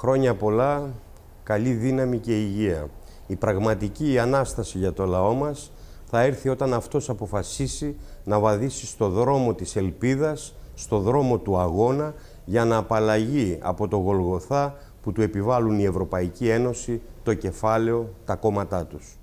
Χρόνια πολλά, καλή δύναμη και υγεία. Η πραγματική ανάσταση για το λαό μας θα έρθει όταν αυτός αποφασίσει να βαδίσει στο δρόμο της ελπίδας, στο δρόμο του αγώνα, για να απαλλαγεί από το Γολγοθά που του επιβάλλουν η Ευρωπαϊκή Ένωση, το κεφάλαιο, τα κόμματά τους.